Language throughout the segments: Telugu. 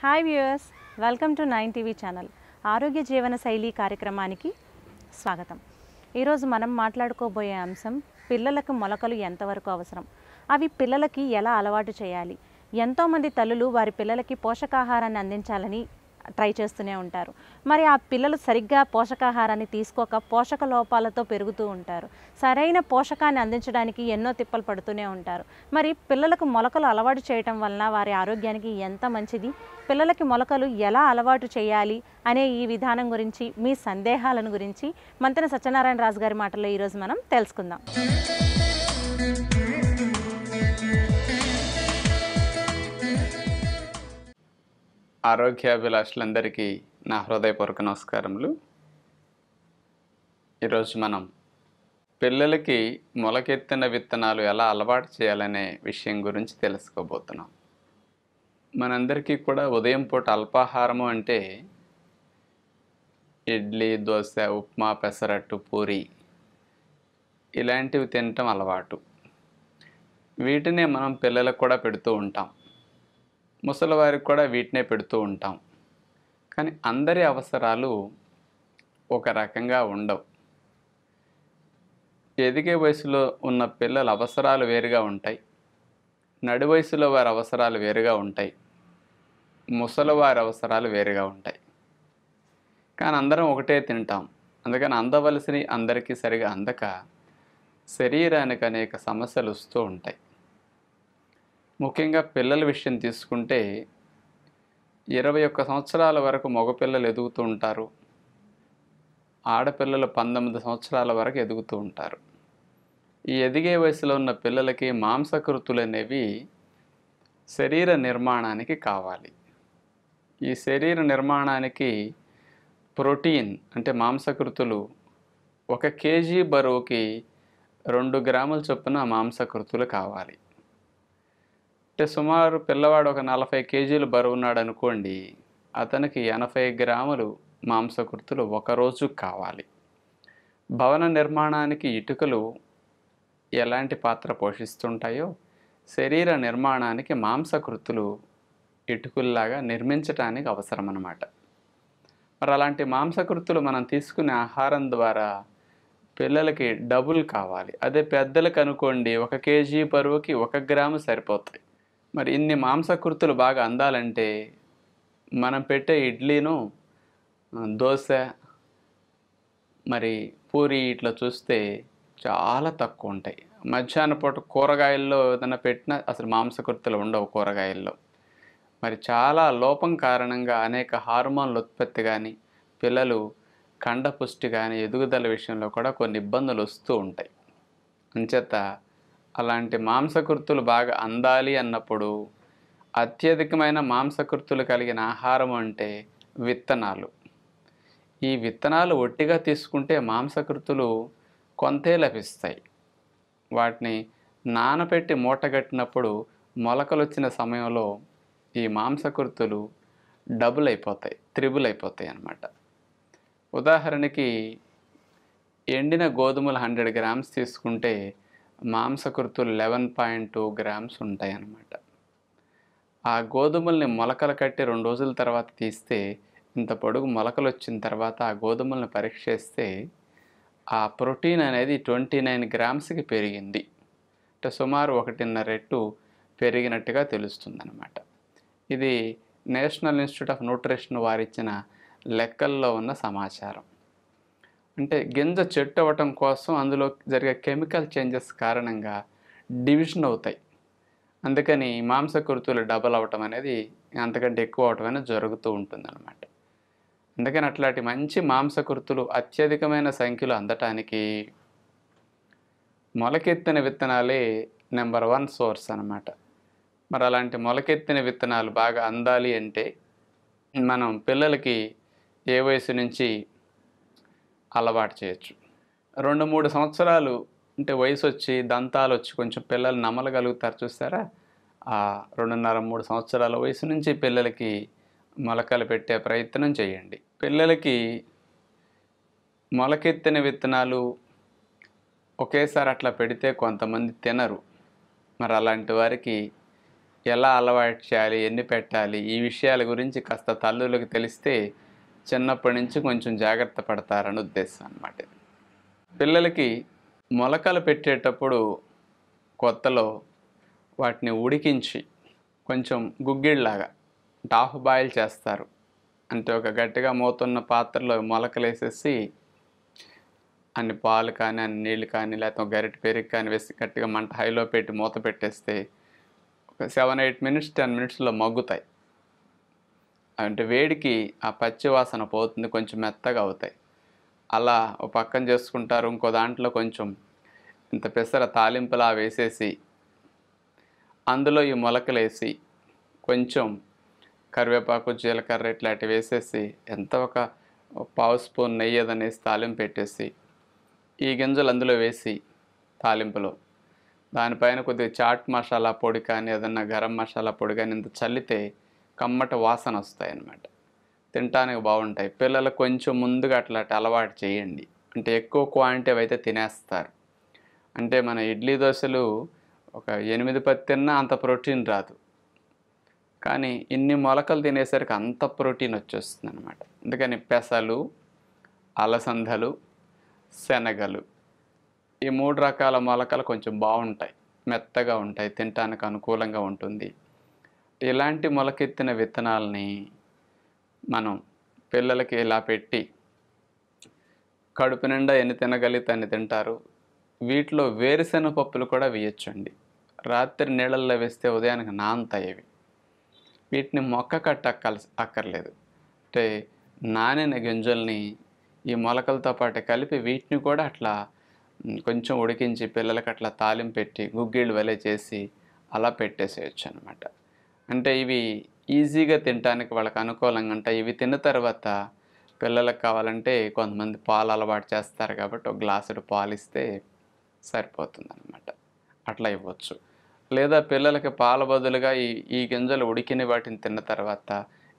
Hi viewers welcome to nine TV channel ఆరోగ్య జీవన శైలి కార్యక్రమానికి స్వాగతం ఈరోజు మనం మాట్లాడుకోబోయే అంశం పిల్లలకు మొలకలు ఎంతవరకు అవసరం అవి పిల్లలకి ఎలా అలవాటు చేయాలి ఎంతోమంది తల్లులు వారి పిల్లలకి పోషకాహారాన్ని అందించాలని ట్రై చేస్తూనే ఉంటారు మరి ఆ పిల్లలు సరిగ్గా పోషకాహారాన్ని తీసుకోక పోషక లోపాలతో పెరుగుతూ ఉంటారు సరైన పోషకాన్ని అందించడానికి ఎన్నో తిప్పలు పడుతూనే ఉంటారు మరి పిల్లలకు మొలకలు అలవాటు చేయటం వలన వారి ఆరోగ్యానికి ఎంత మంచిది పిల్లలకి మొలకలు ఎలా అలవాటు చేయాలి అనే ఈ విధానం గురించి మీ సందేహాలను గురించి మంత్రి సత్యనారాయణ రాజు గారి మాటల్లో ఈరోజు మనం తెలుసుకుందాం ఆరోగ్యాభిలాషులందరికీ నా హృదయపూర్వక నమస్కారములు ఈరోజు మనం పిల్లలకి మొలకెత్తిన విత్తనాలు ఎలా అలవాటు చేయాలనే విషయం గురించి తెలుసుకోబోతున్నాం మనందరికీ కూడా ఉదయం పూట అల్పాహారము అంటే ఇడ్లీ దోశ ఉప్మా పెసరట్టు పూరి ఇలాంటివి తినటం అలవాటు వీటినే మనం పిల్లలకు కూడా పెడుతూ ఉంటాం ముసలివారికి కూడా వీటినే పెడుతూ ఉంటాం కానీ అందరి అవసరాలు ఒక రకంగా ఉండవు ఎదిగే వయసులో ఉన్న పిల్లల అవసరాలు వేరుగా ఉంటాయి నడు వయసులో వారి అవసరాలు వేరుగా ఉంటాయి ముసలివారి అవసరాలు వేరుగా ఉంటాయి కానీ అందరం ఒకటే తింటాం అందుకని అందవలసినవి అందరికీ సరిగా అందక శరీరానికి అనేక సమస్యలు వస్తూ ఉంటాయి ముఖ్యంగా పిల్లల విషయం తీసుకుంటే ఇరవై ఒక్క సంవత్సరాల వరకు మగపిల్లలు ఎదుగుతూ ఉంటారు ఆడపిల్లలు పంతొమ్మిది సంవత్సరాల వరకు ఎదుగుతూ ఉంటారు ఈ ఎదిగే వయసులో ఉన్న పిల్లలకి మాంసకృతులు అనేవి శరీర నిర్మాణానికి కావాలి ఈ శరీర నిర్మాణానికి ప్రోటీన్ అంటే మాంసకృతులు ఒక కేజీ బరువుకి రెండు గ్రాముల చొప్పున మాంసకృతులు కావాలి అంటే సుమారు పిల్లవాడు ఒక నలభై కేజీలు ఉన్నాడు అనుకోండి అతనికి ఎనభై గ్రాములు మాంసకృతులు ఒకరోజు కావాలి భవన నిర్మాణానికి ఇటుకలు ఎలాంటి పాత్ర పోషిస్తుంటాయో శరీర నిర్మాణానికి మాంసకృతులు ఇటుకుల్లాగా నిర్మించటానికి అవసరం అన్నమాట మరి అలాంటి మాంసకృతులు మనం తీసుకునే ఆహారం ద్వారా పిల్లలకి డబుల్ కావాలి అదే పెద్దలకు అనుకోండి ఒక కేజీ బరువుకి ఒక గ్రాము సరిపోతాయి మరి ఇన్ని మాంసకృతులు బాగా అందాలంటే మనం పెట్టే ఇడ్లీను దోశ మరి పూరి ఇట్లా చూస్తే చాలా తక్కువ ఉంటాయి మధ్యాహ్న పూట కూరగాయల్లో ఏదైనా పెట్టినా అసలు మాంసకృతులు ఉండవు కూరగాయల్లో మరి చాలా లోపం కారణంగా అనేక హార్మోన్ల ఉత్పత్తి కానీ పిల్లలు కండపుష్టి కానీ ఎదుగుదల విషయంలో కూడా కొన్ని ఇబ్బందులు వస్తూ ఉంటాయి అంచేత అలాంటి మాంసకృతులు బాగా అందాలి అన్నప్పుడు అత్యధికమైన మాంసకృత్తులు కలిగిన ఆహారం అంటే విత్తనాలు ఈ విత్తనాలు ఒట్టిగా తీసుకుంటే మాంసకృతులు కొంతే లభిస్తాయి వాటిని నానబెట్టి మూటగట్టినప్పుడు మొలకలు వచ్చిన సమయంలో ఈ మాంసకృతులు డబుల్ అయిపోతాయి త్రిబుల్ అయిపోతాయి అన్నమాట ఉదాహరణకి ఎండిన గోధుమలు హండ్రెడ్ గ్రామ్స్ తీసుకుంటే మాంసకృతులు లెవెన్ పాయింట్ టూ గ్రామ్స్ ఉంటాయన్నమాట ఆ గోధుమల్ని మొలకలు కట్టి రెండు రోజుల తర్వాత తీస్తే ఇంత పొడుగు మొలకలు వచ్చిన తర్వాత ఆ గోధుమల్ని పరీక్ష చేస్తే ఆ ప్రోటీన్ అనేది ట్వంటీ నైన్ గ్రామ్స్కి పెరిగింది అంటే సుమారు ఒకటిన్నర రెట్టు పెరిగినట్టుగా తెలుస్తుందన్నమాట ఇది నేషనల్ ఇన్స్టిట్యూట్ ఆఫ్ న్యూట్రిషన్ వారిచ్చిన లెక్కల్లో ఉన్న సమాచారం అంటే గింజ చెట్టు అవ్వటం కోసం అందులో జరిగే కెమికల్ చేంజెస్ కారణంగా డివిజన్ అవుతాయి అందుకని మాంసకృతులు డబల్ అవటం అనేది అంతకంటే ఎక్కువ అవటం అనేది జరుగుతూ ఉంటుందన్నమాట అందుకని అట్లాంటి మంచి మాంసకృతులు అత్యధికమైన సంఖ్యలో అందటానికి మొలకెత్తిన విత్తనాలే నెంబర్ వన్ సోర్స్ అనమాట మరి అలాంటి మొలకెత్తిన విత్తనాలు బాగా అందాలి అంటే మనం పిల్లలకి ఏ వయసు నుంచి అలవాటు చేయొచ్చు రెండు మూడు సంవత్సరాలు అంటే వయసు వచ్చి దంతాలు వచ్చి కొంచెం పిల్లలు నమలగలుగుతారు చూస్తారా ఆ రెండున్నర మూడు సంవత్సరాల వయసు నుంచి పిల్లలకి మొలకలు పెట్టే ప్రయత్నం చేయండి పిల్లలకి మొలకెత్తిన విత్తనాలు ఒకేసారి అట్లా పెడితే కొంతమంది తినరు మరి అలాంటి వారికి ఎలా అలవాటు చేయాలి ఎన్ని పెట్టాలి ఈ విషయాల గురించి కాస్త తల్లులకు తెలిస్తే చిన్నప్పటి నుంచి కొంచెం జాగ్రత్త పడతారని ఉద్దేశం అనమాట పిల్లలకి మొలకలు పెట్టేటప్పుడు కొత్తలో వాటిని ఉడికించి కొంచెం గుగ్గిళ్ళలాగా టాఫ్ బాయిల్ చేస్తారు అంటే ఒక గట్టిగా మోతున్న పాత్రలో మొలకలు వేసేసి అన్ని పాలు కానీ అన్ని నీళ్ళు కానీ లేకపోతే గరిటి పెరుగు కానీ వేసి గట్టిగా మంట హైలో పెట్టి మూత పెట్టేస్తే ఒక సెవెన్ ఎయిట్ మినిట్స్ టెన్ మినిట్స్లో మగ్గుతాయి అంటే వేడికి ఆ పచ్చి వాసన పోతుంది కొంచెం మెత్తగా అవుతాయి అలా ఒక పక్కన చేసుకుంటారు ఇంకో దాంట్లో కొంచెం ఇంత పెసర తాలింపులా వేసేసి అందులో ఈ మొలకలు వేసి కొంచెం కరివేపాకు జీలకర్ర ఇట్లాంటివి వేసేసి ఎంత ఒక పావు స్పూన్ నెయ్యి అనేసి తాలింపు పెట్టేసి ఈ గింజలు అందులో వేసి తాలింపులో దానిపైన కొద్దిగా చాట్ మసాలా పొడి కానీ ఏదన్నా గరం మసాలా పొడి కానీ ఇంత చల్లితే కమ్మట వాసన అన్నమాట తినటానికి బాగుంటాయి పిల్లలు కొంచెం ముందుగా అట్లాంటి అలవాటు చేయండి అంటే ఎక్కువ క్వాంటిటీ అయితే తినేస్తారు అంటే మన ఇడ్లీ దోశలు ఒక ఎనిమిది పది తిన్నా అంత ప్రోటీన్ రాదు కానీ ఇన్ని మొలకలు తినేసరికి అంత ప్రోటీన్ వచ్చేస్తుంది అనమాట అందుకని పెసలు అలసందలు శనగలు ఈ మూడు రకాల మొలకలు కొంచెం బాగుంటాయి మెత్తగా ఉంటాయి తినటానికి అనుకూలంగా ఉంటుంది ఇలాంటి మొలకెత్తిన విత్తనాలని మనం పిల్లలకి ఇలా పెట్టి కడుపు నిండా ఎన్ని తినగలిగితే అన్ని తింటారు వీటిలో వేరుశెనగ పప్పులు కూడా వేయచ్చండి రాత్రి నీళ్ళల్లో వేస్తే ఉదయానికి నానతాయేవి వీటిని మొక్క కట్ట అక్కర్లేదు అంటే నానిన గింజల్ని ఈ మొలకలతో పాటు కలిపి వీటిని కూడా అట్లా కొంచెం ఉడికించి పిల్లలకి అట్లా తాలింపు పెట్టి గుగ్గిళ్ళు వెలే చేసి అలా పెట్టేసేయచ్చు అనమాట అంటే ఇవి ఈజీగా తినడానికి వాళ్ళకి అనుకూలంగా ఉంటాయి ఇవి తిన్న తర్వాత పిల్లలకు కావాలంటే కొంతమంది పాలు అలవాటు చేస్తారు కాబట్టి ఒక గ్లాసుడు పాలు ఇస్తే సరిపోతుంది అనమాట అట్లా ఇవ్వచ్చు లేదా పిల్లలకి పాల బదులుగా ఈ ఈ గింజలు ఉడికిన వాటిని తిన్న తర్వాత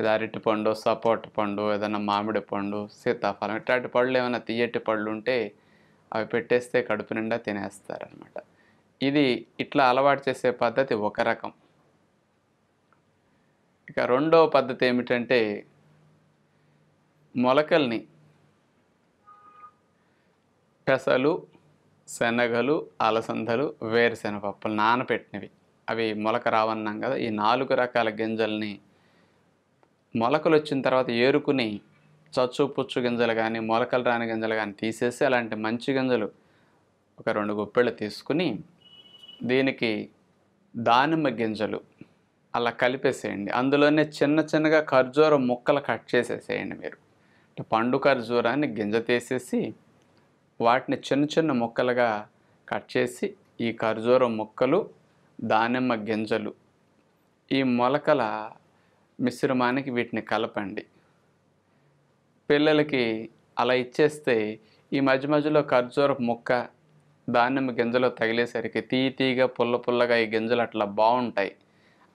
ఏదో అరటి పండు సపోర్ట్ పండు ఏదైనా మామిడి పండు సీతాఫలం ఇట్లాంటి పళ్ళు ఏమైనా తీయటి పళ్ళు ఉంటే అవి పెట్టేస్తే కడుపు నిండా తినేస్తారనమాట ఇది ఇట్లా అలవాటు చేసే పద్ధతి ఒక రకం ఇక రెండవ పద్ధతి ఏమిటంటే మొలకల్ని పెసలు శనగలు అలసందలు వేరుశెనగ నానపెట్టినవి అవి మొలక రావన్నాం కదా ఈ నాలుగు రకాల గింజల్ని మొలకలు వచ్చిన తర్వాత ఏరుకుని చచ్చు పుచ్చు గింజలు కానీ మొలకలు రాని గింజలు కానీ తీసేసి అలాంటి మంచి గింజలు ఒక రెండు గుప్పెళ్ళు తీసుకుని దీనికి దానిమ్మ గింజలు అలా కలిపేసేయండి అందులోనే చిన్న చిన్నగా ఖర్జూర ముక్కలు కట్ చేసేసేయండి మీరు పండు ఖర్జూరాన్ని గింజ తీసేసి వాటిని చిన్న చిన్న ముక్కలుగా కట్ చేసి ఈ ఖర్జూర ముక్కలు దానిమ్మ గింజలు ఈ మొలకల మిశ్రమానికి వీటిని కలపండి పిల్లలకి అలా ఇచ్చేస్తే ఈ మధ్య మధ్యలో ఖర్జూర ముక్క దానిమ్మ గింజలు తగిలేసరికి తీ తీగా పుల్ల పుల్లగా ఈ గింజలు అట్లా బాగుంటాయి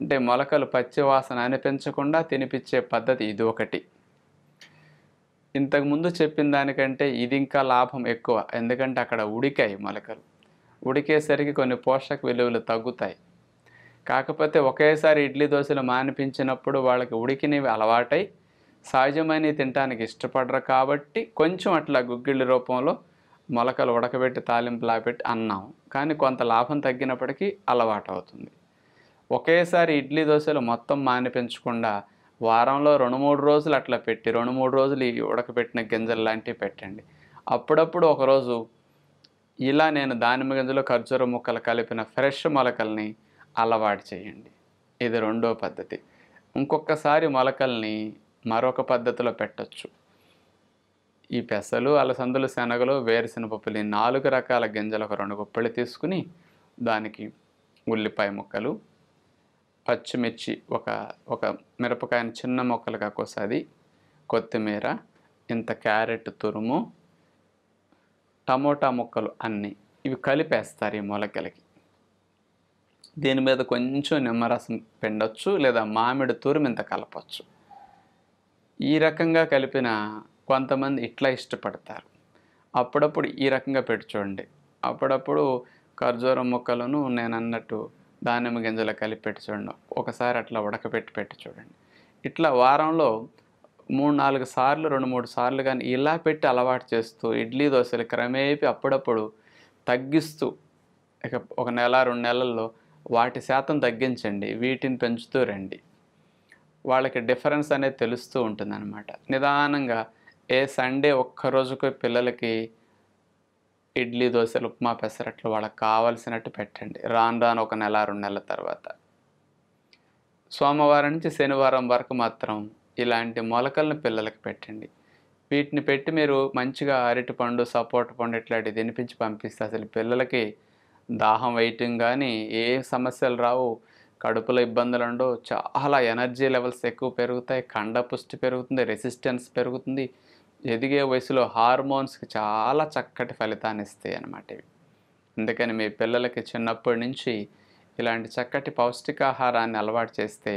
అంటే మొలకలు పచ్చివాసన అనిపించకుండా తినిపించే పద్ధతి ఇది ఒకటి ఇంతకుముందు చెప్పిన దానికంటే ఇది ఇంకా లాభం ఎక్కువ ఎందుకంటే అక్కడ ఉడికాయి మొలకలు ఉడికేసరికి కొన్ని పోషక విలువలు తగ్గుతాయి కాకపోతే ఒకేసారి ఇడ్లీ దోశలు మానిపించినప్పుడు వాళ్ళకి ఉడికినవి అలవాటై సహజమైన తినడానికి ఇష్టపడరు కాబట్టి కొంచెం అట్లా గుగ్గిళ్ళ రూపంలో మొలకలు ఉడకబెట్టి తాలింపులా పెట్టి అన్నాం కానీ కొంత లాభం తగ్గినప్పటికీ అలవాటు అవుతుంది ఒకేసారి ఇడ్లీ దోశలు మొత్తం మానిపించకుండా వారంలో రెండు మూడు రోజులు అట్లా పెట్టి రెండు మూడు రోజులు ఈ ఉడకపెట్టిన గింజలు లాంటివి పెట్టండి అప్పుడప్పుడు ఒకరోజు ఇలా నేను దానిమ్మ గింజలు ఖర్జూర ముక్కలు కలిపిన ఫ్రెష్ మొలకల్ని అలవాటు చేయండి ఇది రెండో పద్ధతి ఇంకొకసారి మొలకల్ని మరొక పద్ధతిలో పెట్టచ్చు ఈ పెసలు అలసందులు శనగలు వేరుశెనపప్పులు నాలుగు రకాల గింజలు ఒక రెండు గొప్పలు తీసుకుని దానికి ఉల్లిపాయ ముక్కలు పచ్చిమిర్చి ఒక ఒక మిరపకాయని చిన్న మొక్కలుగా కోసాది కొత్తిమీర ఇంత క్యారెట్ తురుము టమోటా ముక్కలు అన్నీ ఇవి కలిపేస్తారు ఈ మొలకలకి దీని మీద కొంచెం నిమ్మరసం పిండొచ్చు లేదా మామిడి తురుము ఇంత కలపచ్చు ఈ రకంగా కలిపిన కొంతమంది ఇట్లా ఇష్టపడతారు అప్పుడప్పుడు ఈ రకంగా పెట్టి చూడండి అప్పుడప్పుడు ఖర్జూరం ముక్కలను నేను అన్నట్టు దానిమ్మ గింజలు కలిపి పెట్టి చూడండి ఒకసారి అట్లా ఉడకబెట్టి పెట్టి చూడండి ఇట్లా వారంలో మూడు నాలుగు సార్లు రెండు మూడు సార్లు కానీ ఇలా పెట్టి అలవాటు చేస్తూ ఇడ్లీ దోశలు క్రమేపి అప్పుడప్పుడు తగ్గిస్తూ ఇక ఒక నెల రెండు నెలల్లో వాటి శాతం తగ్గించండి వీటిని పెంచుతూ రండి వాళ్ళకి డిఫరెన్స్ అనేది తెలుస్తూ ఉంటుందన్నమాట నిదానంగా ఏ సండే ఒక్క రోజుకు పిల్లలకి ఇడ్లీ దోశలు ఉప్మా పెసరట్లు వాళ్ళకి కావలసినట్టు పెట్టండి రాను రాను ఒక నెల రెండు నెలల తర్వాత సోమవారం నుంచి శనివారం వరకు మాత్రం ఇలాంటి మొలకలను పిల్లలకి పెట్టండి వీటిని పెట్టి మీరు మంచిగా అరటిపండు సపోర్ట్ పండు ఇట్లాంటివి తినిపించి పంపిస్తే అసలు పిల్లలకి దాహం వేయటం కానీ ఏ సమస్యలు రావు కడుపులో ఇబ్బందులు ఉండవు చాలా ఎనర్జీ లెవెల్స్ ఎక్కువ పెరుగుతాయి కండ పుష్టి పెరుగుతుంది రెసిస్టెన్స్ పెరుగుతుంది ఎదిగే వయసులో హార్మోన్స్కి చాలా చక్కటి ఫలితాన్ని ఇస్తాయి అన్నమాట ఇవి అందుకని మీ పిల్లలకి చిన్నప్పటి నుంచి ఇలాంటి చక్కటి పౌష్టికాహారాన్ని అలవాటు చేస్తే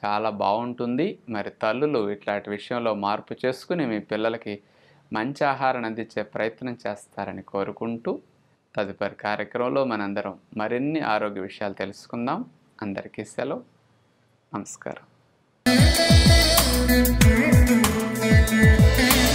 చాలా బాగుంటుంది మరి తల్లులు ఇట్లాంటి విషయంలో మార్పు చేసుకుని మీ పిల్లలకి మంచి ఆహారాన్ని అందించే ప్రయత్నం చేస్తారని కోరుకుంటూ తదుపరి కార్యక్రమంలో మనందరం మరిన్ని ఆరోగ్య విషయాలు తెలుసుకుందాం అందరికీ సెలవు నమస్కారం Thank you.